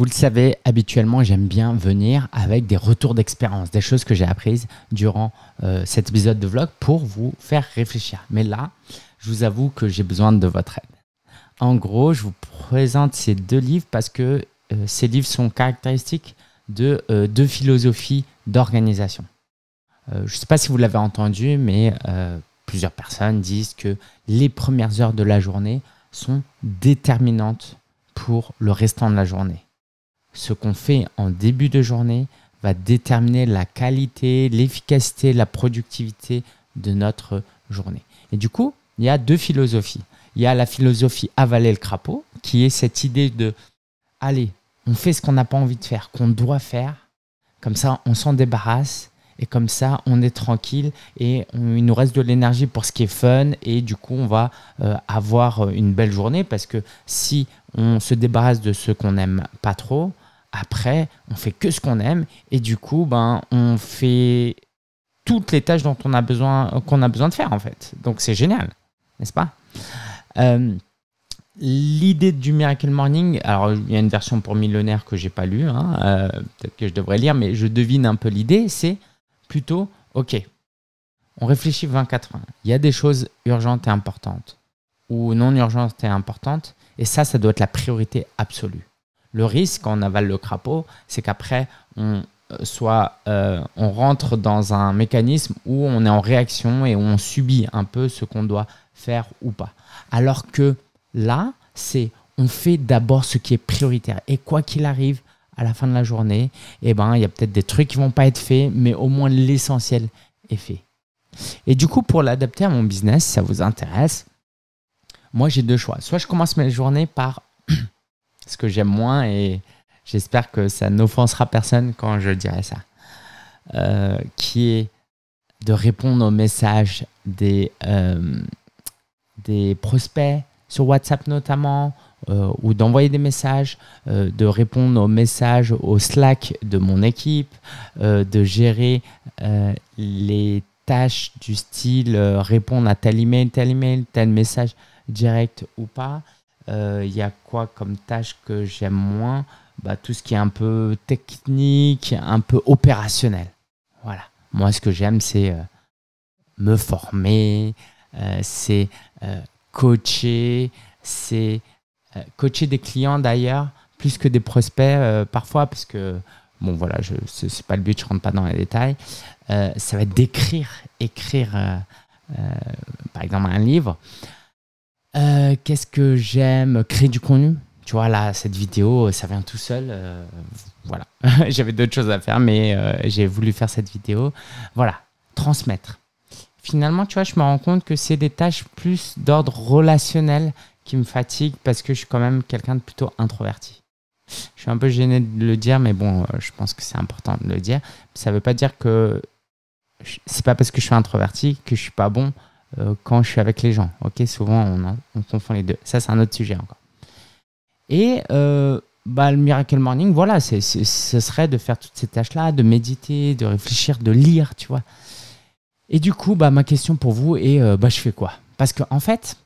Vous le savez, habituellement, j'aime bien venir avec des retours d'expérience, des choses que j'ai apprises durant euh, cet épisode de vlog pour vous faire réfléchir. Mais là, je vous avoue que j'ai besoin de votre aide. En gros, je vous présente ces deux livres parce que euh, ces livres sont caractéristiques de euh, deux philosophies d'organisation. je ne sais pas si vous l'avez entendu, mais plusieurs personnes disent que les premières heures de la journée sont déterminantes pour le restant de la journée ce qu'on fait en début de journée va déterminer la qualité, l'efficacité, la productivité de notre journée. Et du coup, il y a deux philosophies. Il y a la philosophie avaler le crapaud, qui est cette idée de allez, on fait ce qu'on n'a pas envie de faire, qu'on doit faire, comme ça on s'en débarrasse, et comme ça on est tranquille, et il nous reste de l'énergie pour ce qui est fun, et du coup on va euh, avoir une belle journée, parce que si on se débarrasse de ce qu'on n'aime pas trop, après, on fait que ce qu'on aime et du coup, ben, on fait toutes les tâches dont on a besoin, qu'on a besoin de faire en fait. Donc c'est génial, n'est-ce pas euh, L'idée du Miracle Morning, alors il y a une version pour millionnaire que j'ai pas lue, hein, euh, peut-être que je devrais lire, mais je devine un peu l'idée. C'est plutôt ok. On réfléchit 24 heures. Il y a des choses urgentes et importantes ou non urgentes et importantes, et ça, ça doit être la priorité absolue. Le risque, on avale le crapaud, c'est qu'après, on, euh, euh, on rentre dans un mécanisme où on est en réaction et où on subit un peu ce qu'on doit faire ou pas. Alors que là, c'est on fait d'abord ce qui est prioritaire. Et quoi qu'il arrive, à la fin de la journée, eh ben, il y a peut-être des trucs qui ne vont pas être faits, mais au moins l'essentiel est fait. Et du coup, pour l'adapter à mon business, si ça vous intéresse, moi j'ai deux choix. Soit je commence mes journées par ce que j'aime moins et j'espère que ça n'offensera personne quand je dirai ça, euh, qui est de répondre aux messages des, euh, des prospects sur WhatsApp notamment, euh, ou d'envoyer des messages, de répondre aux messages au Slack de mon équipe, de gérer les tâches du style répondre à tel email, tel email, tel message direct ou pas il euh, y a quoi comme tâche que j'aime moins bah, Tout ce qui est un peu technique, un peu opérationnel. Voilà. Moi, ce que j'aime, c'est euh, me former, euh, c'est coacher, c'est coacher des clients d'ailleurs, plus que des prospects parfois, parce que, bon voilà, ce n'est pas le but, je ne rentre pas dans les détails. ça va être d'écrire, écrire, par exemple un livre. Euh, qu'est-ce que j'aime Créer du contenu. Tu vois, là, cette vidéo, euh, ça vient tout seul. Euh, voilà. J'avais d'autres choses à faire, mais j'ai voulu faire cette vidéo. Voilà. Transmettre. Finalement, tu vois, je me rends compte que c'est des tâches plus d'ordre relationnel qui me fatiguent parce que je suis quand même quelqu'un de plutôt introverti. Je suis un peu gêné de le dire, mais bon, je pense que c'est important de le dire. Ça ne veut pas dire que c'est pas parce que je suis introverti que je suis pas bon euh, quand je suis avec les gens. Ok, souvent on, confond les deux. Ça, c'est un autre sujet encore. Et euh, bah, le Miracle Morning, voilà, c'est ce serait de faire toutes ces tâches-là, de méditer, de réfléchir, de lire, tu vois. Et du coup, bah, ma question pour vous est euh, bah, je fais quoi Parce qu'en en fait,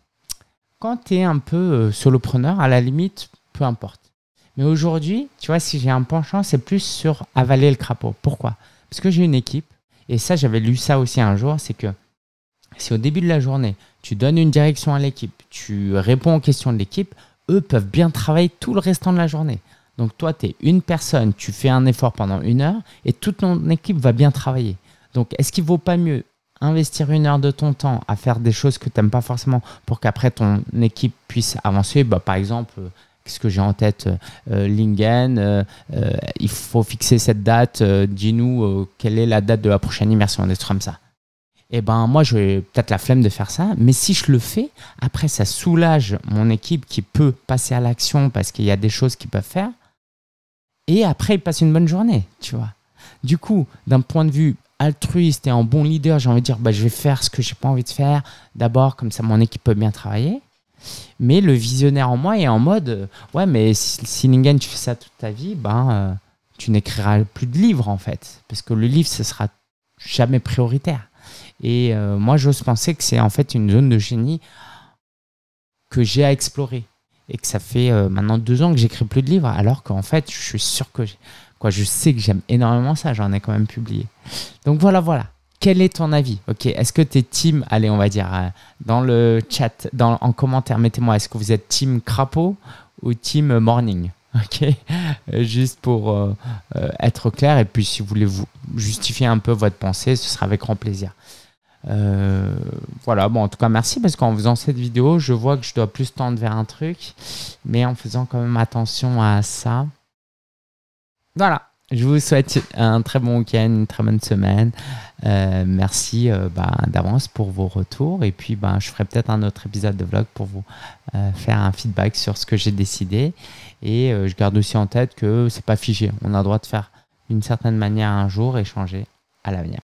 quand tu es un peu solopreneur, à la limite, peu importe. Mais aujourd'hui, tu vois, si j'ai un penchant, c'est plus sur avaler le crapaud. Pourquoi Parce que j'ai une équipe, et ça, j'avais lu ça aussi un jour, c'est que si au début de la journée, tu donnes une direction à l'équipe, tu réponds aux questions de l'équipe, eux peuvent bien travailler tout le restant de la journée. Donc toi, tu es une personne, tu fais un effort pendant une heure et toute ton équipe va bien travailler. Donc est-ce qu'il vaut pas mieux investir une heure de ton temps à faire des choses que tu n'aimes pas forcément pour qu'après ton équipe puisse avancer bah, Par exemple, euh, qu'est-ce que j'ai en tête euh, euh, Lingen, il faut fixer cette date, dis-nous quelle est la date de la prochaine immersion, des trucs ça. Eh ben moi j'ai peut-être la flemme de faire ça, mais si je le fais, après ça soulage mon équipe qui peut passer à l'action parce qu'il y a des choses qu'ils peuvent faire. Et après, ils passent une bonne journée, tu vois. Du coup, d'un point de vue altruiste et en bon leader, j'ai envie de dire bah, je vais faire ce que j'ai pas envie de faire d'abord, comme ça mon équipe peut bien travailler. Mais le visionnaire en moi est en mode euh, ouais, mais si, tu fais ça toute ta vie, ben euh, tu n'écriras plus de livres en fait, parce que le livre ce sera jamais prioritaire. Et euh, moi, j'ose penser que c'est en fait une zone de génie que j'ai à explorer. Et que ça fait euh, maintenant deux ans que j'écris plus de livres, alors qu'en fait, je suis sûr que quoi, je sais que j'aime énormément ça, j'en ai quand même publié. Donc voilà, voilà. Quel est ton avis Ok, est-ce que tu es team Allez, on va dire euh, dans le chat, dans, en commentaire, mettez-moi, est-ce que vous êtes team crapaud ou team morning Ok, juste pour être clair. Et puis, si vous voulez vous justifier un peu votre pensée, ce sera avec grand plaisir. Euh, voilà, bon, en tout cas, merci parce qu'en faisant cette vidéo, je vois que je dois plus tendre vers un truc, mais en faisant quand même attention à ça. Voilà, je vous souhaite un très bon week-end, une très bonne semaine. Euh, merci euh, bah, d'avance pour vos retours et puis ben, je ferai peut-être un autre épisode de vlog pour vous faire un feedback sur ce que j'ai décidé. Et je garde aussi en tête que c'est pas figé, on a le droit de faire d'une certaine manière un jour et changer à l'avenir.